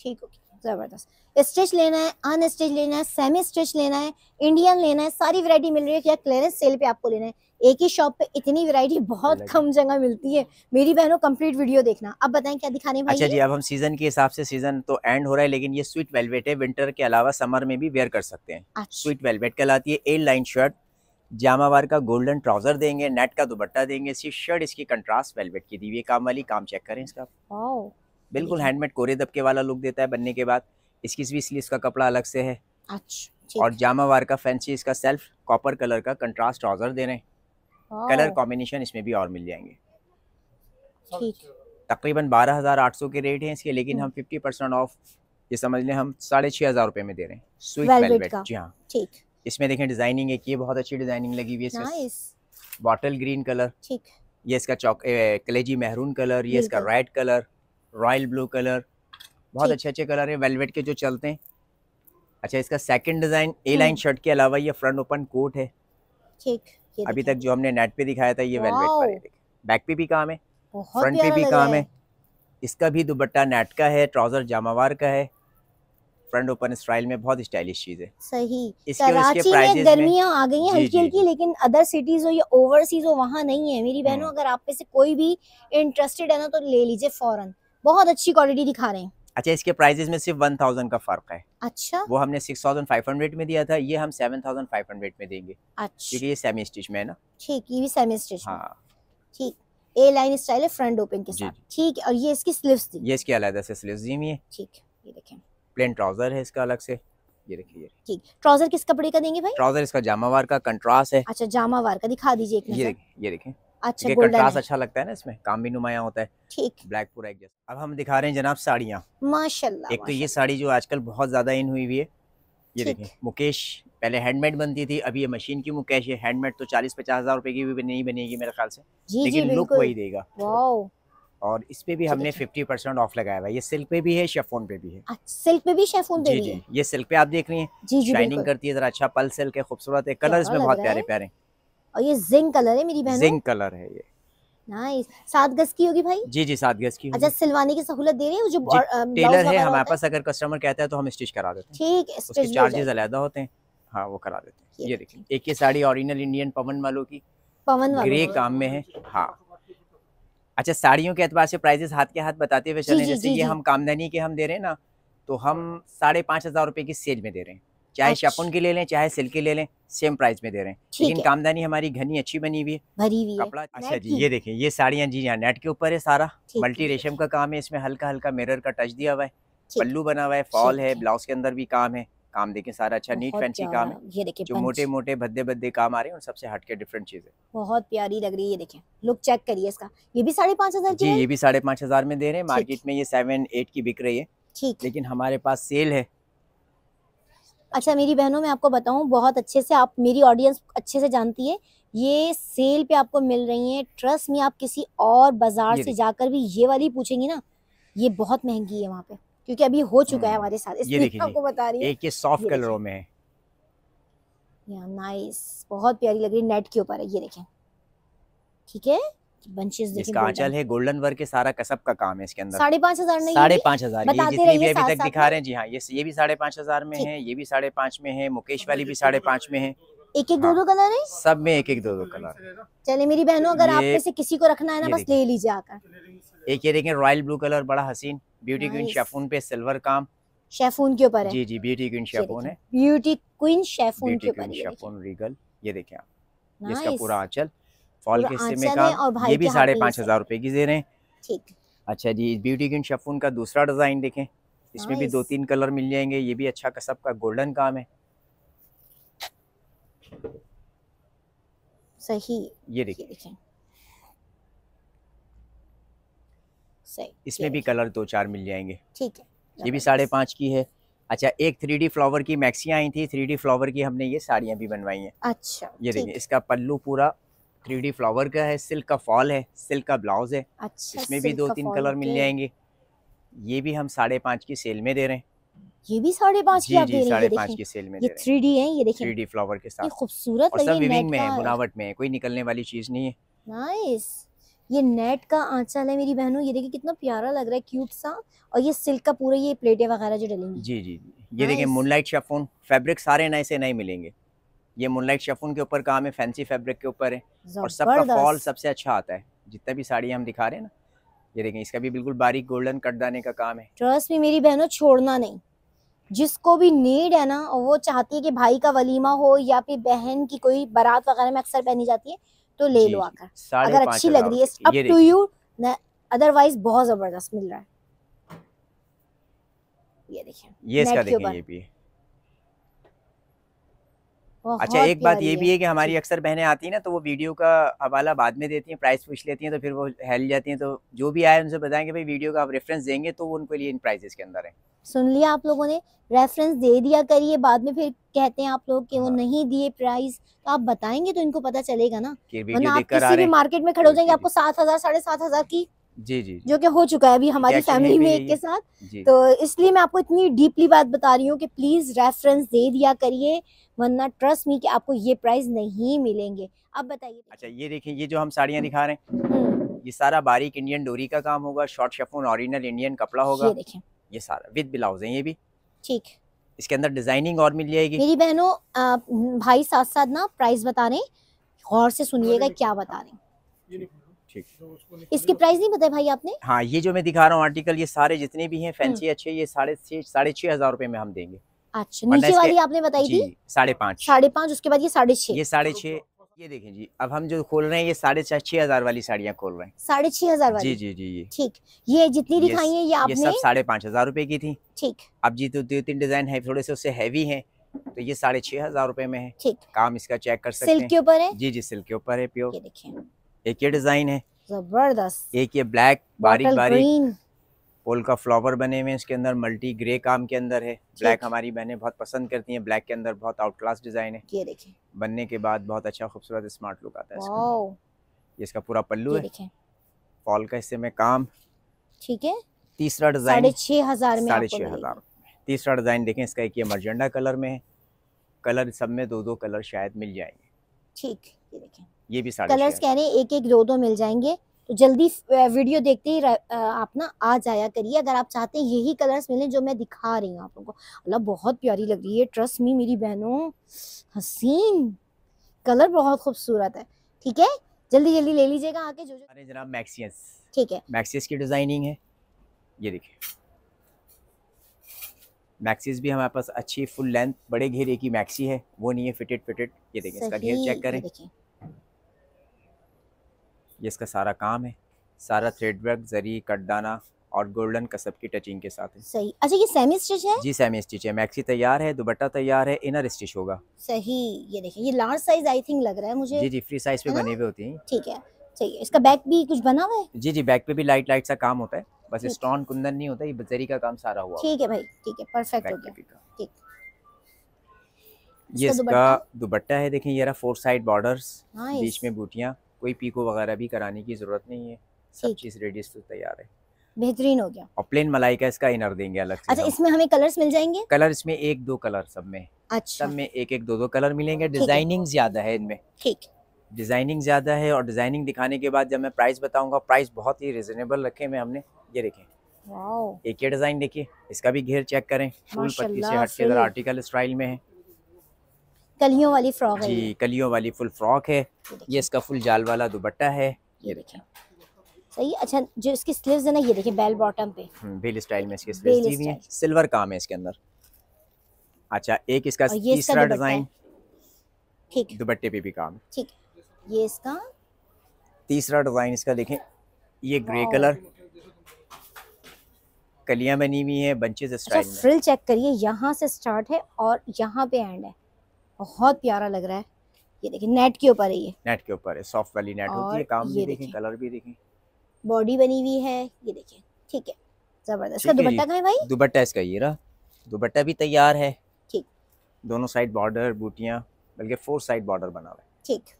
ठीक हो गया ज़बरदस्त स्टिच लेना है अन स्टिच लेना है सेमी स्टिच लेना है इंडियन लेना है सारी वैरायटी मिल रही है या क्लियरेंस सेल पे आपको लेना है एक ही शॉप पे इतनी वैरायटी बहुत कम जगह मिलती है मेरी बहनों कंप्लीट वीडियो देखना अब बताएं क्या दिखाने भाई अच्छा जी
अब हम सीजन के हिसाब से सीजन तो एंड हो रहा है लेकिन ये स्वीट वेलवेट है विंटर के अलावा समर में भी वेयर कर सकते हैं स्वीट अच्छा। वेलवेट कहलाती है ए लाइन शर्ट जामावार का गोल्डन ट्राउजर देंगे नेट का दुपट्टा देंगे सिर्फ शर्ट इसकी कंट्रास्ट वेलवेट की दी हुई काम वाली काम चेक करें इसका बिल्कुल हैंडमेड कोरे दबके वाला लुक देता है बनने के बाद इसकी भी इसलिए इसका कपड़ा अलग से है अच्छा और जामावार का फैंसी इसका सेल्फ कॉपर कलर का कंट्रास्ट ट्राउजर दे रहे
हैं कलर
कॉम्बिनेशन इसमें भी और मिल जाएंगे तकरीबन बारह हज़ार आठ सौ के रेट हैं इसके लेकिन हम्म। हम फिफ्टी परसेंट ऑफ ये समझ लें हम साढ़े छः हज़ार रुपये में दे रहे हैं स्वीट वेलवेट जी हाँ ठीक इसमें देखें डिजाइनिंग एक ये बहुत अच्छी डिजाइनिंग लगी हुई है बॉटल ग्रीन कलर ठीक ये इसका चौक कलेजी मेहरून कलर ये इसका red colour royal blue colour बहुत अच्छे अच्छे कलर है वेलवेट के जो चलते हैं अच्छा इसका second design A line shirt के अलावा ये फ्रंट ओपन कोट है
ठीक अभी तक
जो हमने नेट पे दिखाया था ये वेलवेट पर है बैक पे भी काम है
फ्रंट पे भी काम है
इसका भी दुपट्टा नेट का है ट्राउजर जामावार का है फ्रंट ओपन स्टाइल में बहुत स्टाइलिश चीज है सही इसके कराची इसके में गर्मियां आ गई हैं हल्की हल्की
लेकिन अदर सिटीज हो या ओवरसीज हो वहाँ नहीं है मेरी हम्म। बहनों अगर आप में से कोई भी इंटरेस्टेड है ना तो ले लीजिए फॉरन बहुत अच्छी क्वालिटी दिखा रहे हैं
अच्छा इसके प्राइजेस में सिर्फ वन थाउजेंड का फर्क है अच्छा वो हमने सिक्स थाउजेंड फाइव हंड्रेड में दिया था ये हम सेवन थाउजेंड फाइव हंड्रेड में देंगे अच्छा क्योंकि ये सेमी स्टिच में है ना ठीक ये भी
सेमी स्टिच हाँ ठीक ए लाइन स्टाइल है फ्रंट ओपन के साथ ठीक है और ये इसकी स्लीव्स दी
ये इसकी अलग से स्लीव्स दी हुई है ठीक ये देखें प्लेन ट्राउजर है इसका अलग से ये देखिए
ठीक ट्राउजर किस कपड़े का देंगे भाई
ट्राउजर इसका जामावार का कंट्रास्ट है अच्छा
जामावार का दिखा दीजिए ये ये देखिए अच्छा कंट्रास्ट
अच्छा लगता है ना इसमें काम भी नुमाया होता है ठीक ब्लैक पूरा एक अब हम दिखा रहे हैं जनाब साड़ियाँ
माशाल्लाह एक तो ये
साड़ी जो आजकल बहुत ज्यादा इन हुई हुई है ये देखें मुकेश पहले हैंडमेड बनती थी अभी ये मशीन की मुकेश है हैंडमेड तो चालीस पचास हजार रुपए की भी नहीं बनेगी मेरे ख्याल से लेकिन लुक वही देगा और इस पे भी हमने फिफ्टी परसेंट ऑफ लगाया हुआ ये सिल्क पे भी है शेफोन पे भी है
सिल्क पे भी शेफोन पे जी जी
ये सिल्क पे आप देख रही हैं शाइनिंग करती है जरा अच्छा पल सिल्क है खूबसूरत है कलर इसमें बहुत प्यारे प्यारे हैं
और ये जिंक कलर है मेरी बहन जिंक कलर है ये नाइस सात गज की होगी भाई
जी जी सात गज की अच्छा
सिलवाने की सहूलत दे रहे हैं जो टेलर है हमारे
पास अगर कस्टमर कहता है तो हम स्टिच करा देते
हैं ठीक है चार्जेस
अलहदा होते हैं हाँ वो करा देते हैं ये देखिए एक ये साड़ी ओरिजिनल इंडियन पवन वालों की
पवन ग्रे काम
में है हाँ अच्छा साड़ियों के एतबार से प्राइजेस हाथ के हाथ बताते हुए चले जैसे ये हम कामदनी के हम दे रहे हैं ना तो हम साढ़े पाँच हजार रुपए की सेल में दे रहे हैं चाहे अच्छा। शपन की ले लें चाहे सिल्क की ले लें सेम प्राइस में दे रहे हैं लेकिन कामदानी हमारी घनी अच्छी बनी हुई है
भरी हुई कपड़ा अच्छा जी ये
देखें ये साड़ियाँ जी यहाँ नेट के ऊपर है सारा मल्टी रेशम का काम है इसमें हल्का हल्का मिरर का टच दिया हुआ है पल्लू बना हुआ है फॉल है ब्लाउज के अंदर भी काम है काम देखें सारा अच्छा नीट फैंसी काम है ये देखिए जो मोटे मोटे भद्दे भद्दे काम आ रहे हैं उन सबसे हटके डिफरेंट चीज है
बहुत प्यारी लग रही है ये देखिए लुक चेक करिए इसका ये भी साढ़े पाँच हजार जी ये
भी साढ़े पाँच हजार में दे रहे हैं मार्केट में ये सेवन एट की बिक रही है लेकिन हमारे पास सेल है
अच्छा मेरी बहनों मैं आपको बताऊं बहुत अच्छे से आप मेरी ऑडियंस अच्छे से जानती है ये सेल पे आपको मिल रही है ट्रस्ट में आप किसी और बाजार से जाकर भी ये वाली पूछेंगी ना ये बहुत महंगी है वहाँ पे क्योंकि अभी हो चुका है हम्म। हमारे साथ इसलिए आपको बता रही एक
ये सॉफ्ट कलरों में है
नाइस बहुत प्यारी लग रही नेट के ऊपर है ये देखें ठीक है बंचेस आंचल है
गोल्डन वर्क के सारा कसब का काम है इसके अंदर साढ़े पाँच हजार साढ़े पाँच हजार ये भी अभी तक दिखा रहे हैं जी हाँ ये ये भी साढ़े पाँच हजार में है ये भी साढ़े पाँच में है मुकेश वाली भी साढ़े पाँच में है एक एक
दो दो हाँ। कलर है
सब में एक एक दो दो कलर
चले मेरी बहनों अगर आप में से किसी को रखना है ना बस ले लीजिए आकर
एक ये देखें रॉयल ब्लू कलर बड़ा हसीन ब्यूटी क्वीन शेफून पे सिल्वर काम
शेफून के ऊपर है जी
जी ब्यूटी क्वीन शेफून है
ब्यूटी क्वीन शेफून के ऊपर
शेफून रीगल ये देखें आप इसका पूरा आंचल फॉल के हिस्से में का ये भी साढ़े पाँच हज़ार रुपए की दे रहे हैं ठीक अच्छा जी ब्यूटी किन शफून का दूसरा डिज़ाइन देखें इसमें भी दो तीन कलर मिल जाएंगे ये भी अच्छा कसब का गोल्डन काम है सही ये देखिए इसमें भी कलर दो चार मिल जाएंगे
ठीक है ये भी साढ़े पाँच
की है अच्छा एक थ्री डी फ्लावर की मैक्सियाँ आई थी थ्री डी फ्लावर की हमने ये साड़ियाँ भी बनवाई हैं अच्छा ये देखिए इसका पल्लू पूरा थ्री फ्लावर का है सिल्क का फॉल है सिल्क का ब्लाउज है अच्छा, इसमें भी दो तीन कलर मिल जाएंगे ये भी हम साढ़े पाँच की सेल में दे रहे हैं
ये भी साढ़े पाँच की जी साढ़े पाँच की सेल में ये थ्री डी है ये थ्री डी फ्लावर के साथ खूबसूरत में है बुनावट
में कोई निकलने वाली चीज नहीं है
नाइस ये नेट का आंचल है मेरी बहनों ये देखिए कितना प्यारा लग रहा है क्यूट सा और ये सिल्क का पूरा ये प्लेटें वगैरह जो डलेंगी
जी जी ये देखिए मूनलाइट शेफोन फैब्रिक सारे नए से नए मिलेंगे ये मुनलाइट शफून के ऊपर काम है फैंसी फैब्रिक के ऊपर है और सबका फॉल सबसे अच्छा आता है जितना भी साड़ी हम दिखा रहे हैं ना ये देखें इसका भी बिल्कुल बारीक गोल्डन कट दाने का काम है
ट्रस्ट में मेरी बहनों छोड़ना नहीं जिसको भी नीड है ना वो चाहती है कि भाई का वलीमा हो या फिर बहन की कोई बारात वगैरह में अक्सर पहनी जाती है तो ले लो आकर अगर अच्छी लग रही है अप टू यू अदरवाइज बहुत जबरदस्त मिल रहा है ये देखिए
ये इसका देखिए ये भी अच्छा एक बात ये भी है कि हमारी अक्सर बहनें आती हैं ना तो वो वीडियो का हवाला बाद में देती हैं प्राइस पूछ लेती हैं तो फिर वो हेल जाती हैं तो जो भी आए उनसे बताएं कि भाई वीडियो का आप रेफरेंस देंगे तो वो उनके लिए इन प्राइजेस के अंदर है
सुन लिया आप लोगों ने रेफरेंस दे दिया करिए बाद में फिर कहते हैं आप लोग कि वो हाँ। नहीं दिए प्राइस तो आप बताएंगे तो इनको पता चलेगा ना वरना आप किसी भी मार्केट में खड़े हो जाएंगे आपको सात हजार साढ़े सात हजार की जी जी जो कि हो चुका है अभी हमारी फैमिली में एक के साथ तो इसलिए मैं आपको इतनी डीपली बात बता रही हूँ कि प्लीज रेफरेंस दे दिया करिए वरना ट्रस्ट मी कि आपको ये प्राइस नहीं मिलेंगे अब बताइए
अच्छा ये देखिए ये जो हम साड़ियाँ हम्म। दिखा रहे हैं हम्म। ये सारा बारीक इंडियन डोरी का काम होगा शॉर्ट शेफोन ऑरिजिनल इंडियन कपड़ा होगा ये देखिए ये सारा विद ब्लाउज है ये भी ठीक इसके अंदर डिजाइनिंग और मिल जाएगी मेरी
बहनों भाई साथ साथ ना प्राइस बता रहे हैं गौर से सुनिएगा क्या बता रहे हैं
हाँ। ठीक तो
इसकी प्राइस नहीं बताया भाई आपने
हाँ ये जो मैं दिखा रहा हूँ आर्टिकल ये सारे जितने भी हैं फैंसी हम्म। अच्छे ये साढ़े छह साढ़े छह हजार रूपए में हम देंगे
अच्छा नीचे वाली आपने बताई थी साढ़े पाँच साढ़े पाँच उसके बाद ये साढ़े छह ये
साढ़े छह ये देखें जी अब हम जो खोल रहे हैं ये साढ़े छह हजार वाली साड़ियाँ खोल रहे हैं
साढ़े छह हजार जी जी
जी ये ठीक ये जितनी दिखाई है ये आपने ये सब साढ़े पाँच हजार रूपए की थी ठीक अब जी तो दो तीन डिजाइन है थोड़े से उससे हैवी हैं तो ये साढ़े छह हजार रूपए में है ठीक काम इसका चेक कर सकते हैं सिल्क के ऊपर है जी जी सिल्क के ऊपर है प्योर देखिये एक ये डिजाइन है
जबरदस्त
एक ये ब्लैक बारीक बारीक पोल का फ्लावर बने हुए इसके अंदर मल्टी ग्रे काम के अंदर है ब्लैक हमारी बहनें बहुत पसंद करती हैं ब्लैक के अंदर बहुत आउट क्लास डिजाइन है ये देखिए बनने के बाद बहुत अच्छा खूबसूरत स्मार्ट लुक आता है ये इसका पूरा पल्लू है फॉल का हिस्से में काम ठीक है तीसरा डिजाइन साढ़े छह हजार साढ़े छह हजार तीसरा डिजाइन देखे इसका एक ये मर्जेंडा कलर में है कलर सब में दो दो कलर शायद मिल जाएंगे
ठीक ये देखें
ये भी कलर्स कह
रहे हैं एक एक दो दो मिल जाएंगे तो जल्दी वीडियो देखते ही आप ना आ जाया करिए अगर आप चाहते हैं यही कलर्स मिले जो मैं दिखा रही हूँ आप लोगों को अल्लाह बहुत प्यारी लग रही है ट्रस्ट मी मेरी बहनों हसीन कलर बहुत खूबसूरत है ठीक है जल्दी जल्दी ले लीजिएगा आके जो
जो जनाब मैक्सियस ठीक है मैक्सियस की डिजाइनिंग है ये देखिए मैक्सीज भी हमारे पास अच्छी फुल लेंथ बड़े घेरे की मैक्सी है वो नहीं है फिटेड फिटेड ये देखिए इसका घेर चेक करें ये इसका सारा काम है सारा थ्रेड वर्क जरी कटदाना और गोल्डन कसब की टचिंग के साथ है सही
अच्छा ये सेमी स्टिच है जी
सेमी स्टिच है मैक्सी तैयार है दुबट्टा तैयार है इनर स्टिच होगा
सही ये देखिए ये लार्ज साइज आई थिंक लग रहा है मुझे जी
जी फ्री साइज पे बने हुए होती है
ठीक है सही है इसका बैक भी कुछ बना हुआ
है जी जी बैक पे भी लाइट लाइट सा काम होता है बस स्टोन कुंदन नहीं होता ये बजरी का काम सारा हुआ ठीक है भाई
ठीक है परफेक्ट हो गया ठीक ये इसका
दुपट्टा है देखिए ये रहा फोर साइड बॉर्डर्स बीच में बूटियां कोई पीको वगैरह भी कराने की ज़रूरत नहीं है सब चीज़ रेडी तो तैयार है
बेहतरीन हो गया
और प्लेन मलाई का इसका इनर देंगे अलग से अच्छा
इसमें हमें कलर्स मिल जाएंगे
कलर इसमें एक दो कलर सब में
अच्छा सब में
एक एक दो दो कलर मिलेंगे डिजाइनिंग ज्यादा है इनमें ठीक डिजाइनिंग ज्यादा है और डिजाइनिंग दिखाने के बाद जब मैं प्राइस बताऊंगा प्राइस बहुत ही रिजनेबल रखे में हमने ये देखे एक ये डिजाइन देखिए इसका भी घेर चेक करें फूल पत्ती से हटके आर्टिकल स्टाइल में है
कलियों वाली फ्रॉक है जी
कलियों वाली फुल फ्रॉक है ये इसका फुल जाल वाला दुपट्टा है ये देखिए
सही अच्छा जो इसकी स्लीव्स है ना ये देखिए बेल बॉटम पे
हम्म, बेल स्टाइल में इसकी स्लीव्स दी हुई है सिल्वर काम है इसके अंदर अच्छा एक इसका तीसरा डिजाइन ठीक दुपट्टे पे भी काम
ठीक ये इसका
तीसरा डिजाइन इसका देखें ये ग्रे कलर कलियां बनी हुई है बंचेस अच्छा, स्टाइल अच्छा, में
फ्रिल चेक करिए यहाँ से स्टार्ट है और यहाँ पे एंड है बहुत प्यारा लग रहा है ये देखिए नेट के ऊपर है ये
नेट के ऊपर है सॉफ्ट वाली नेट होती है काम भी देखें कलर भी देखें
बॉडी बनी हुई है ये देखिए ठीक है जबरदस्त इसका दुपट्टा कहां है भाई
दुपट्टा इसका ये रहा दुपट्टा भी तैयार है ठीक दोनों साइड बॉर्डर बूटियां बल्कि फोर साइड बॉर्डर बना हुआ है
ठीक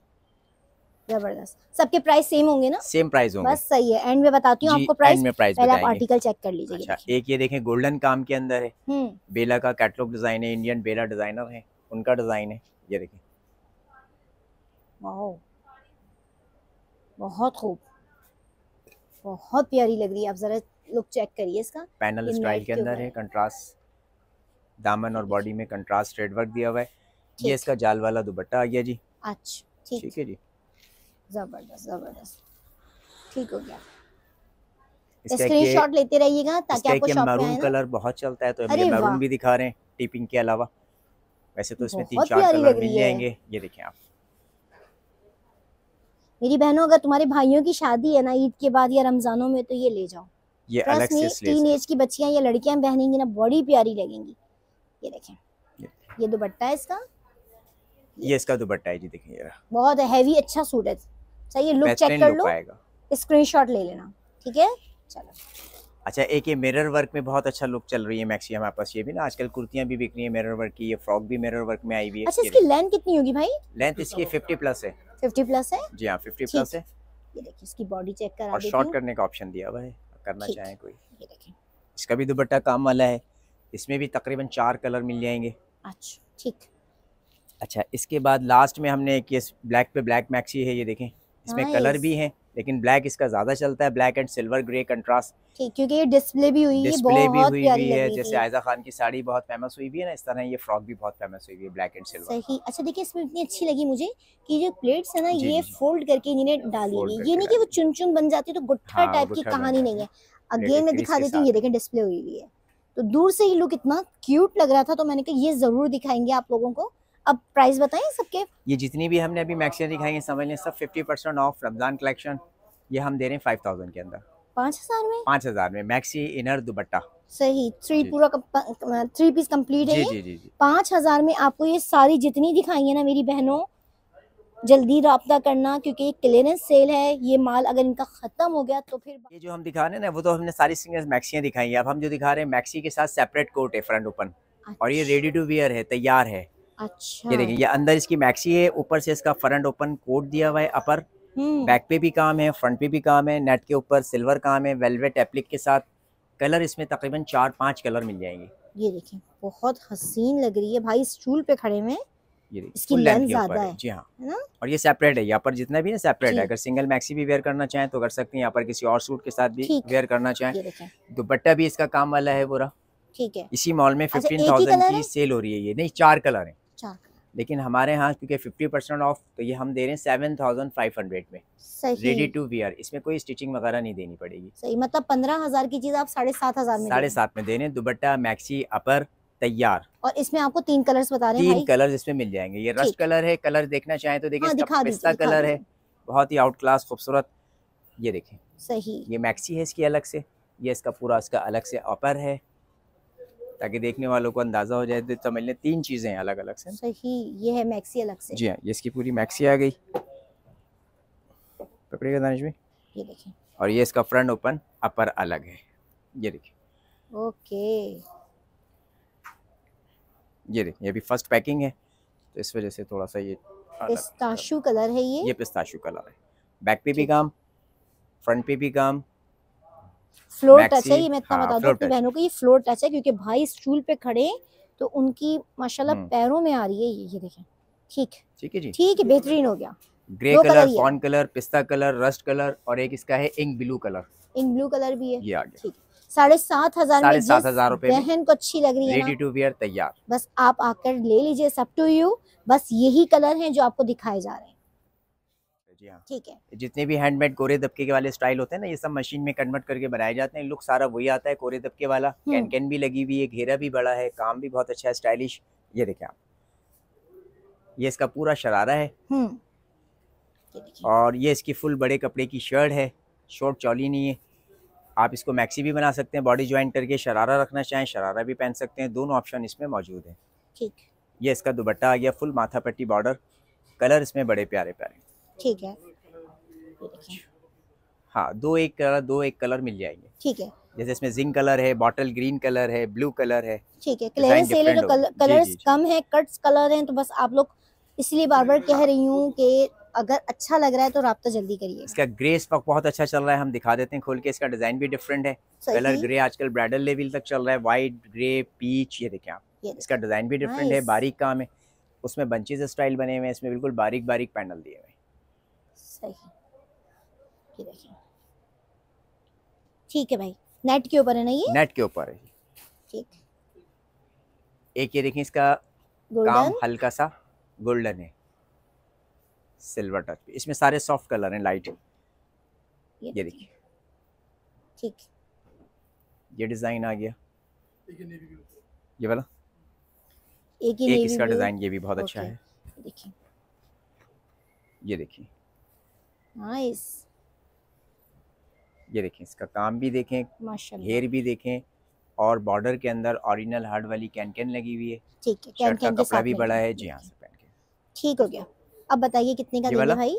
जबरदस्त सबके प्राइस सेम होंगे ना
सेम प्राइस होंगे बस
सही है एंड में बताती हूँ आपको प्राइस में प्राइस पहले आप आर्टिकल चेक कर लीजिए अच्छा,
एक ये देखें गोल्डन काम के अंदर है बेला हम्म। का कैटलॉग डिजाइन है इंडियन बेला डिजाइनर है उनका डिज़ाइन है ये देखिए
बहुत खूब बहुत प्यारी लग रही है आप ज़रा लुक चेक करिए इसका पैनल स्टाइल के अंदर है
कंट्रास्ट दामन और बॉडी में कंट्रास्ट रेड वर्क दिया हुआ है ये इसका जाल वाला दुपट्टा आ गया जी अच्छा ठीक है जी
जबरदस्त जबरदस्त ठीक हो गया स्क्रीनशॉट लेते रहिएगा ताकि आपको शॉप में मरून कलर
बहुत चलता है तो ये मरून भी दिखा रहे हैं टिपिंग के अलावा वैसे तो इसमें तीन चार कलर मिल जाएंगे ये देखें आप
मेरी बहनों अगर तुम्हारे भाइयों की शादी है ना ईद के बाद या रमजानों में तो ये ले जाओ
ये अलग से टीन
एज की बच्चियां या लड़कियां पहनेंगी ना बड़ी प्यारी लगेंगी ये देखें ये दुपट्टा है इसका
ये इसका दुपट्टा है जी देखिए जरा
बहुत हैवी अच्छा सूट है सही लुक चेक कर लो स्क्रीनशॉट ले लेना ठीक है चलो
अच्छा एक ये मिरर वर्क में बहुत अच्छा लुक चल रही है मैक्सी हमारे पास ये भी ना आजकल कुर्तियां भी बिक रही है मिरर वर्क की ये फ्रॉक भी मिरर वर्क में आई हुई है अच्छा इसकी
लेंथ कितनी होगी भाई
लेंथ इसकी 50 प्लस है 50 प्लस है जी हां 50 प्लस है
ये देखिए इसकी बॉडी चेक करा और शॉर्ट
करने का ऑप्शन दिया हुआ है करना चाहे कोई
ये देखिए
इसका भी दुपट्टा काम वाला है इसमें भी तकरीबन चार कलर मिल जाएंगे
अच्छा ठीक
अच्छा इसके बाद लास्ट में हमने एक ये ब्लैक पे ब्लैक मैक्सी है ये देखें
इसमें कलर भी हैं
लेकिन ब्लैक इसका ज्यादा चलता है black and silver grey contrast
क्योंकि ये डिस्प्ले भी हुई डिस्प्ले भी हुई भी है जैसे आयजा
खान की साड़ी बहुत फेमस हुई भी है ना इस तरह ये फ्रॉक भी बहुत फेमस हुई है ब्लैक एंड सिल्वर
सही अच्छा देखिए इसमें इतनी अच्छी लगी मुझे कि जो प्लेट्स है ना ये फोल्ड करके इन्हें डाली हुई ये नहीं की वो चुन चुन बन जाती है तो गुट्ठा टाइप हाँ, की कहानी नहीं है अगेन मैं दिखा देती हूँ ये देखें डिस्प्ले हुई हुई है तो दूर से ही लुक इतना क्यूट लग रहा था तो मैंने कहा ये जरूर दिखाएंगे आप लोगों को अब प्राइस बताएं सबके
ये जितनी भी हमने अभी मैक्सियाँ दिखाई है समझ लें सब fifty percent off Ramzan collection ये हम दे रहे हैं फाइव थाउजेंड के अंदर
पाँच हजार में
पाँच हजार में मैक्सी इनर दुपट्टा
सही थ्री पूरा थ्री पीस कम्प्लीट है पाँच हजार में आपको ये सारी जितनी दिखाई है ना मेरी बहनों जल्दी रहा करना क्योंकि क्लियरेंस सेल है ये माल अगर इनका ख़त्म हो गया तो फिर
ये जो हम दिखा रहे हैं ना वो तो हमने सारी सिंगर्स मैक्सियाँ दिखाई है अब हम जो दिखा रहे हैं मैक्सी के साथ सेपरेट कोट है फ्रंट ओपन और ये रेडी टू वियर है तैयार है अच्छा ये देखिए ये अंदर इसकी मैक्सी है ऊपर से इसका फ्रंट ओपन कोट दिया हुआ है अपर बैक हम्म। पे भी काम है फ्रंट पे भी काम है नेट के ऊपर सिल्वर काम है वेलवेट एप्लिक के साथ कलर इसमें तकरीबन चार पांच कलर मिल जाएंगे
ये देखिए बहुत हसीन लग रही है भाई स्टूल पे खड़े हुए
इसकी लेंथ ज्यादा है जी हाँ ना? और ये सेपरेट है यहाँ पर जितना भी ना सेपरेट है अगर सिंगल मैक्सी भी वेयर करना चाहें तो कर सकते हैं यहाँ पर किसी और सूट के साथ भी वेयर करना चाहें दुपट्टा भी इसका काम वाला है पूरा ठीक है इसी मॉल में फिफ्टीन अच्छा, थाउजेंड की सेल हो रही है ये नहीं चार कलर है अच्छा लेकिन हमारे यहाँ क्योंकि फिफ्टी परसेंट ऑफ तो ये हम दे रहे हैं सेवन थाउजेंड फाइव हंड्रेड में रेडी टू वियर इसमें कोई स्टिचिंग वगैरह नहीं देनी पड़ेगी सही
मतलब पंद्रह हजार की चीज आप साढ़े सात हजार में साढ़े
सात में दे रहे हैं दुबट्टा मैक्सी अपर तैयार और इसमें आपको तीन कलर्स बता रहे हैं तीन कलर इसमें मिल जाएंगे ये रश कलर है कलर देखना चाहे तो देखिए हाँ, पिस्ता कलर है बहुत ही आउट क्लास खूबसूरत ये देखें सही ये मैक्सी है इसकी अलग से ये इसका पूरा इसका अलग से अपर है ताकि देखने वालों को अंदाज़ा हो जाए तो मैंने तीन चीज़ें हैं अलग अलग से
सही ये है मैक्सी अलग से जी हाँ
ये इसकी पूरी मैक्सी आ गई पकड़ेगा दानिश भाई ये देखिए और ये इसका फ्रंट ओपन अपर अलग है ये देखिए ओके ये देखिए ये भी फर्स्ट पैकिंग है तो इस वजह से थोड़ा सा ये
पिस्ताशु कलर है ये ये
पिस्ताशु कलर है बैक पे भी काम फ्रंट पे भी काम फ्लोर टच है ये मैं इतना हाँ, बता दूँ अपनी बहनों
को ये फ्लोर टच है क्योंकि भाई स्टूल पे खड़े तो उनकी माशाल्लाह हम्म। पैरों में आ रही है ये ये देखें ठीक
ठीक है जी ठीक
है बेहतरीन हो गया ग्रे कलर फॉन
कलर पिस्ता कलर रस्ट कलर और एक इसका है ink blue colour
ink blue colour भी है ये आ गया साढ़े सात हजार साढ़े सात हजार रूपए बहन को अच्छी लग रही है रेडी
टू वियर तैयार
बस आप आकर ले लीजिए सब टू यू बस यही कलर है जो आपको दिखाए जा रहे हैं जी हाँ ठीक है
जितने भी हैंडमेड कोरे दबके के वाले स्टाइल होते हैं ना ये सब मशीन में कन्वर्ट करके बनाए जाते हैं लुक सारा वही आता है कोरे दबके वाला कैन हम्म। कैन भी लगी हुई है घेरा भी बड़ा है काम भी बहुत अच्छा है स्टाइलिश ये देखे आप ये इसका पूरा शरारा है हम्म। और ये इसकी फुल बड़े कपड़े की शर्ट है शॉर्ट चौली नहीं है आप इसको मैक्सी भी बना सकते हैं बॉडी ज्वाइन करके शरारा रखना चाहें शरारा भी पहन सकते हैं दोनों ऑप्शन इसमें मौजूद है ठीक ये इसका दुबट्टा आ गया फुल माथा पट्टी बॉर्डर कलर इसमें बड़े प्यारे प्यारे ठीक है हाँ दो एक कलर दो एक कलर मिल जाएंगे ठीक है जैसे इसमें जिंक कलर है बॉटल ग्रीन कलर है ब्लू कलर है
ठीक है क्लियरेंस सेल है कलर कम है कट्स कलर हैं तो बस आप लोग इसलिए बार बार कह रही हूँ कि अगर अच्छा लग रहा है तो रहा जल्दी करिए इसका
ग्रे स्पॉक बहुत अच्छा चल रहा है हम दिखा देते हैं खोल के इसका डिजाइन भी डिफरेंट है कलर ग्रे आजकल ब्राइडल लेवल तक चल रहा है व्हाइट ग्रे पीच ये देखें आप इसका डिजाइन भी डिफरेंट है बारीक काम है उसमें बंचेज स्टाइल बने हुए हैं इसमें बिल्कुल बारीक बारीक पैनल दिए हुए
सही ये देखिए
ठीक है भाई नेट के ऊपर है ना ये नेट के ऊपर है ठीक
एक ये देखिए इसका काम हल्का सा गोल्डन है सिल्वर टच इसमें सारे सॉफ्ट कलर हैं लाइट
ये, ये देखिए ठीक
ये डिजाइन आ गया ये वाला
एक, एक इसका डिजाइन ये भी बहुत अच्छा है देखिए
ये देखिए नाइस ये देखें इसका काम भी देखें घेर भी देखें और बॉर्डर के अंदर ओरिजिनल हार्ड वाली कैनकेन लगी हुई है ठीक है कैन कैन कपड़ा भी बड़ा है जी हाँ से पहन के
ठीक हो गया अब बताइए कितने का देंगे भाई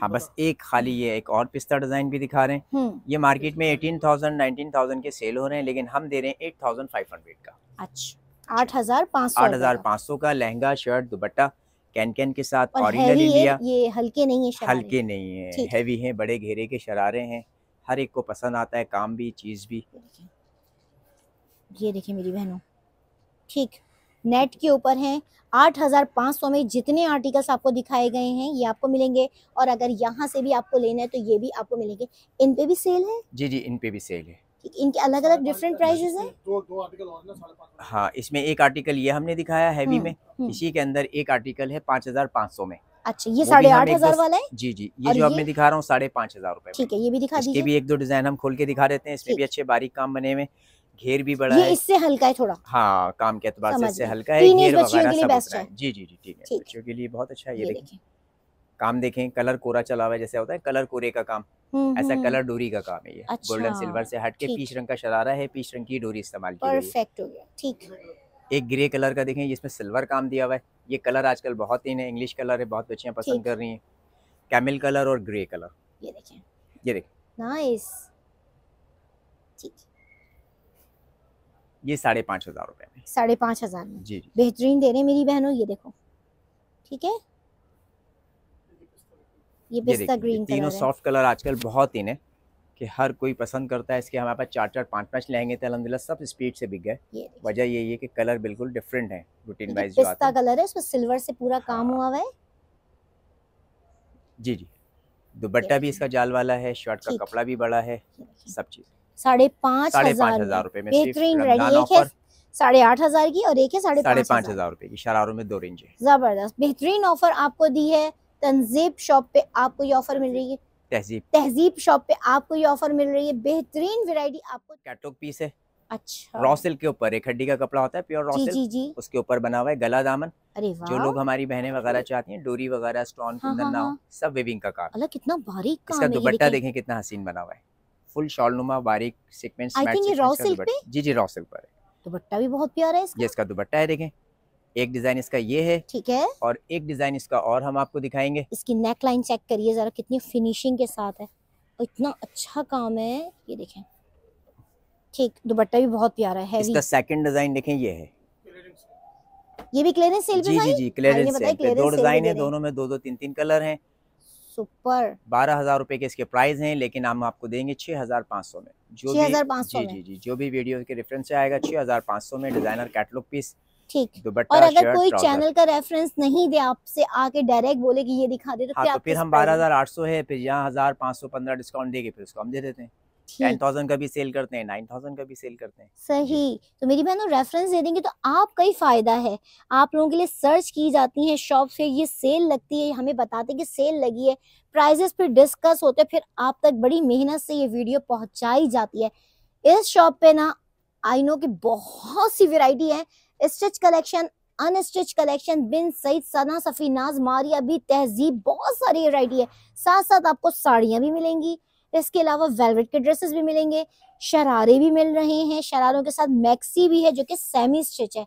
हाँ
बस एक खाली ये एक और पिस्ता डिजाइन भी दिखा रहे हैं हम्म। ये मार्केट में एटीन थाउजेंड नाइनटीन थाउजेंड के सेल हो रहे हैं लेकिन हम दे रहे हैं एट थाउजेंड फाइव हंड्रेड का अच्छा आठ हजार पाँच सौ आठ हजार पाँच सौ का लहंगा शर्ट दुपट्टा कैनकैन के साथ ऑरिजिनल
ये हल्के नहीं है हल्के
नहीं है हैवी है बड़े घेरे के शरारे हैं हर एक को पसंद आता है काम भी चीज़ भी
ये देखिए मेरी बहनों ठीक नेट के ऊपर हैं 8,500 में जितने आर्टिकल्स आपको दिखाए गए हैं ये आपको मिलेंगे और अगर यहाँ से भी आपको लेना है तो ये भी आपको मिलेंगे इन पे भी सेल है
जी जी इन पे भी सेल है
इनके अलग अलग डिफरेंट प्राइसेस
हैं
हाँ इसमें एक आर्टिकल ये हमने दिखाया हैवी हम्म, में हम्म। इसी के अंदर एक आर्टिकल है पाँच हजार पाँच सौ में
अच्छा ये साढ़े आठ हजार वाला है
जी जी ये जो अब मैं दिखा रहा हूँ साढ़े पाँच हजार रूपए ठीक
है ये भी दिखा दीजिए भी
एक दो डिजाइन हम खोल के दिखा देते हैं इसमें भी अच्छे बारीक काम बने हुए घेर भी बड़ा है इससे हल्का है थोड़ा हाँ काम के अतबार से इससे हल्का है जी जी जी ठीक है बच्चों के लिए बहुत अच्छा है ये देखिए काम देखें कलर कोरा चला हुआ है जैसे होता है कलर कोरे का काम हम्म, ऐसा हम्म। कलर डोरी का काम है ये अच्छा। गोल्डन सिल्वर से हटके पीच रंग का शरारा है पीच रंग की डोरी इस्तेमाल की परफेक्ट
हो गया ठीक
एक ग्रे कलर का देखें जिसमें सिल्वर काम दिया हुआ है ये कलर आजकल बहुत इन है इंग्लिश कलर है बहुत बच्चियाँ पसंद कर रही है कैमिल कलर और ग्रे कलर ये देखें ये देखें ये साढ़े पाँच हजार रुपए में
साढ़े पाँच हजार में जी बेहतरीन दे रहे हैं मेरी बहनों ये देखो ठीक है ये पिस्ता ग्रीन तीनों सॉफ्ट
कलर आजकल बहुत इन है कि हर कोई पसंद करता है इसके हमारे पास चार चार पांच पांच लहंगे थे अलहमदिल्ला सब स्पीड से बिक गए वजह यही है कि कलर बिल्कुल डिफरेंट है रूटीन वाइज पिस्ता
कलर है उसमें सिल्वर से पूरा काम हुआ हुआ है हाँ।
जी जी दुपट्टा भी इसका जाल वाला है शर्ट का कपड़ा भी बड़ा है सब चीज
साढ़े पाँच हजार रूपए में बेहतरीन साढ़े आठ हजार की और एक है साढ़े पाँच
हजार रूपए की शरारों में दो रेंज है
जबरदस्त बेहतरीन ऑफर आपको दी है तंजीब शॉप पे आपको ये ऑफर मिल रही है तहजीब तहजीब शॉप पे आपको ये ऑफर मिल रही है बेहतरीन वेरायटी आपको
कैटलॉग पीस है
अच्छा रॉसिल
के ऊपर एक हड्डी का कपड़ा होता है प्योर रॉसिल जी, जी जी उसके ऊपर बना हुआ है गला दामन
अरे जो लोग
हमारी बहनें वगैरह चाहती हैं डोरी वगैरह स्टोन हाँ, हाँ, हाँ, सब वेविंग का काम अल्लाह
कितना बारीक काम इसका दुपट्टा देखें
कितना हसीन बना हुआ है फुल शॉल नुमा बारीक सीक्वेंस आई थिंक ये रॉ पे जी जी रॉसिल पर
दुपट्टा भी बहुत प्यारा है
इसका दुपट्टा है देखें एक डिजाइन इसका ये है ठीक है और एक डिजाइन इसका और हम आपको दिखाएंगे इसकी
नेक लाइन चेक करिए जरा कितनी फिनिशिंग के साथ है और इतना अच्छा काम है ये देखें ठीक दुपट्टा भी बहुत प्यारा है इसका
सेकंड डिजाइन देखें ये है
ये भी क्लियरेंस सेल जी जी जी क्लियरेंस सेल पे दो डिजाइन है दोनों
में दो दो तीन तीन कलर है सुपर बारह हजार रूपए के इसके प्राइस हैं लेकिन हम आपको देंगे छह हजार पाँच सौ में जो भी जी जी जी जो भी वीडियो के रेफरेंस से आएगा छह हजार पाँच सौ में डिजाइनर कैटलॉग पीस ठीक और अगर कोई चैनल
का रेफरेंस नहीं दे आपसे आके डायरेक्ट बोले कि ये दिखा दे तो हाँ, तो फिर हम बारह हजार
आठ सौ है फिर यहाँ हजार पाँच सौ पंद्रह डिस्काउंट देके फिर उसको हम दे देते हैं टेन थाउजेंड का भी सेल करते हैं नाइन थाउजेंड का भी सेल करते हैं
सही तो मेरी बहनों रेफरेंस दे देंगे तो फायदा है आप लोगों के लिए सर्च की जाती है शॉप से ये सेल लगती है हमें बताते कि सेल लगी है प्राइजेस फिर डिस्कस होते फिर आप तक बड़ी मेहनत से ये वीडियो पहुंचाई जाती है इस शॉप पे ना आई नो की बहुत सी वेराइटी है stitch collection unstitch collection Bin Saeed Sana Safinaz Maria भी तहजीब बहुत सारी वैरायटी है साथ साथ आपको साड़ियाँ भी मिलेंगी इसके अलावा वेलवेट के ड्रेसेस भी मिलेंगे शरारे भी मिल रहे हैं शरारों के साथ मैक्सी भी है जो कि सेमी स्टिच है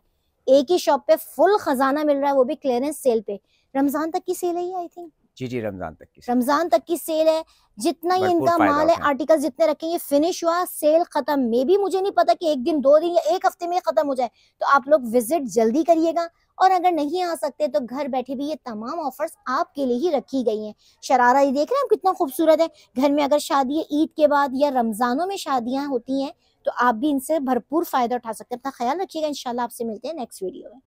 एक ही शॉप पे फुल खजाना मिल रहा है वो भी क्लियरेंस सेल पे रमज़ान तक की सेल है आई थिंक
जी जी रमजान तक की
रमजान तक की सेल है जितना ही इनका माल है आर्टिकल जितने रखे ये फिनिश हुआ सेल खत्म मे भी मुझे नहीं पता कि एक दिन दो दिन या एक हफ्ते में खत्म हो जाए तो आप लोग विजिट जल्दी करिएगा और अगर नहीं आ सकते तो घर बैठे भी ये तमाम ऑफर्स आपके लिए ही रखी गई हैं शरारा ये देख रहे हैं आप कितना खूबसूरत है घर में अगर शादी ईद के बाद या रमजानों में शादियां होती हैं तो आप भी इनसे भरपूर फायदा उठा सकते हैं अपना ख्याल रखिएगा इनशाला आपसे मिलते हैं नेक्स्ट वीडियो में